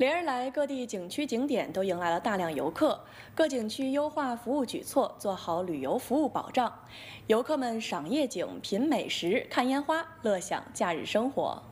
连日来，各地景区景点都迎来了大量游客。各景区优化服务举措，做好旅游服务保障，游客们赏夜景、品美食、看烟花，乐享假日生活。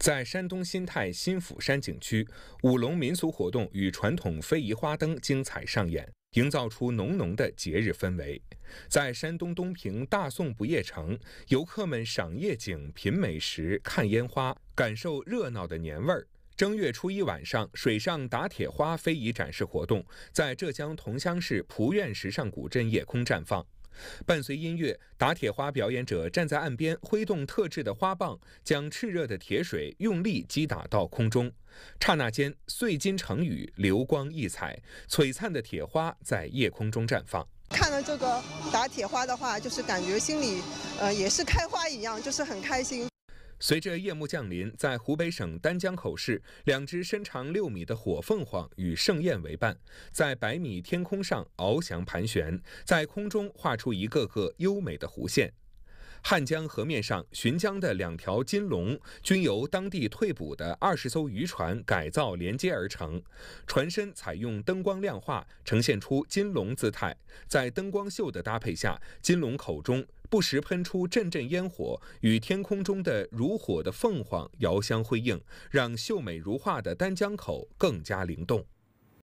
在山东新泰新釜山景区，舞龙民俗活动与传统非遗花灯精彩上演。营造出浓浓的节日氛围。在山东东平大宋不夜城，游客们赏夜景、品美食、看烟花，感受热闹的年味儿。正月初一晚上，水上打铁花非遗展示活动在浙江桐乡市濮院时尚古镇夜空绽放。伴随音乐，打铁花表演者站在岸边，挥动特制的花棒，将炽热的铁水用力击打到空中。刹那间，碎金成雨，流光溢彩，璀璨的铁花在夜空中绽放。看了这个打铁花的话，就是感觉心里，呃，也是开花一样，就是很开心。随着夜幕降临，在湖北省丹江口市，两只身长六米的火凤凰与盛宴为伴，在百米天空上翱翔盘旋，在空中画出一个个优美的弧线。汉江河面上巡江的两条金龙，均由当地退捕的二十艘渔船改造连接而成，船身采用灯光亮化，呈现出金龙姿态。在灯光秀的搭配下，金龙口中。不时喷出阵阵烟火，与天空中的如火的凤凰遥相辉映，让秀美如画的丹江口更加灵动。